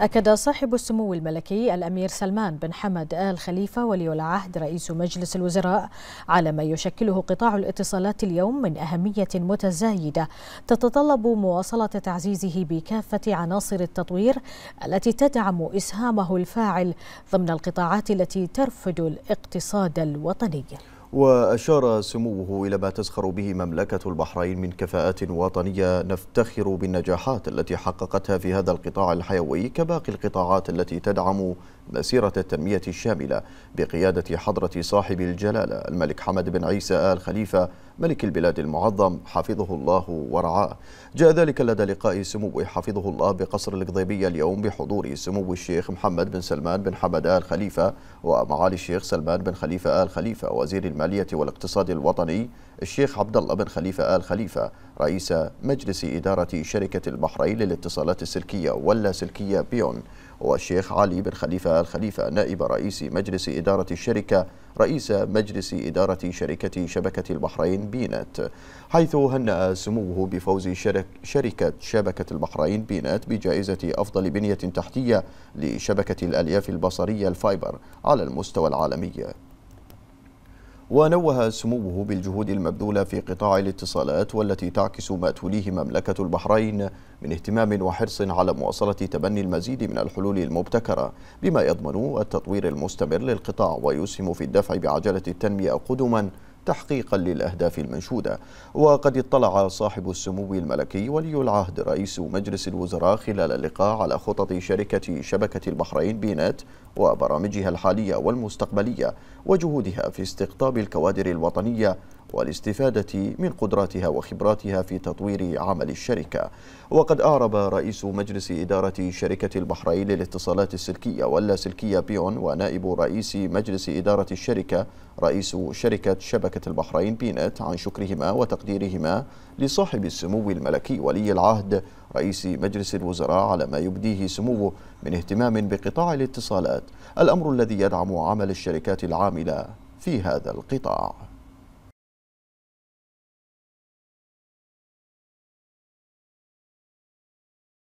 أكد صاحب السمو الملكي الأمير سلمان بن حمد آل خليفة ولي العهد رئيس مجلس الوزراء على ما يشكله قطاع الاتصالات اليوم من أهمية متزايدة تتطلب مواصلة تعزيزه بكافة عناصر التطوير التي تدعم إسهامه الفاعل ضمن القطاعات التي ترفد الاقتصاد الوطني وأشار سموه إلى ما تزخر به مملكة البحرين من كفاءات وطنية نفتخر بالنجاحات التي حققتها في هذا القطاع الحيوي كباقي القطاعات التي تدعم مسيرة التنمية الشاملة بقيادة حضرة صاحب الجلالة الملك حمد بن عيسى آل خليفة ملك البلاد المعظم حفظه الله ورعاه جاء ذلك لدى لقاء سمو حفظه الله بقصر القضيبية اليوم بحضور سمو الشيخ محمد بن سلمان بن حمد آل خليفة ومعالي الشيخ سلمان بن خليفة آل خليفة وزير المالية والاقتصاد الوطني الشيخ عبد الله بن خليفة آل خليفة رئيس مجلس إدارة شركة البحرين للاتصالات السلكية واللاسلكية بيون والشيخ علي بن خليفة الخليفة نائب رئيس مجلس إدارة الشركة رئيس مجلس إدارة شركة شبكة البحرين بينات حيث هنأ سموه بفوز شرك شركة شبكة البحرين بينات بجائزة أفضل بنية تحتية لشبكة الألياف البصرية الفايبر على المستوى العالمي ونوه سموه بالجهود المبذولة في قطاع الاتصالات والتي تعكس ما توليه مملكة البحرين من اهتمام وحرص على مواصلة تبني المزيد من الحلول المبتكرة بما يضمن التطوير المستمر للقطاع ويسهم في الدفع بعجلة التنمية قدما تحقيقا للأهداف المنشودة وقد اطلع صاحب السمو الملكي ولي العهد رئيس مجلس الوزراء خلال اللقاء على خطط شركة شبكة البحرين بينات وبرامجها الحالية والمستقبلية وجهودها في استقطاب الكوادر الوطنية والاستفادة من قدراتها وخبراتها في تطوير عمل الشركة وقد أعرب رئيس مجلس إدارة شركة البحرين للاتصالات السلكية واللاسلكية بيون ونائب رئيس مجلس إدارة الشركة رئيس شركة شبكة البحرين بينت عن شكرهما وتقديرهما لصاحب السمو الملكي ولي العهد رئيس مجلس الوزراء على ما يبديه سموه من اهتمام بقطاع الاتصالات الأمر الذي يدعم عمل الشركات العاملة في هذا القطاع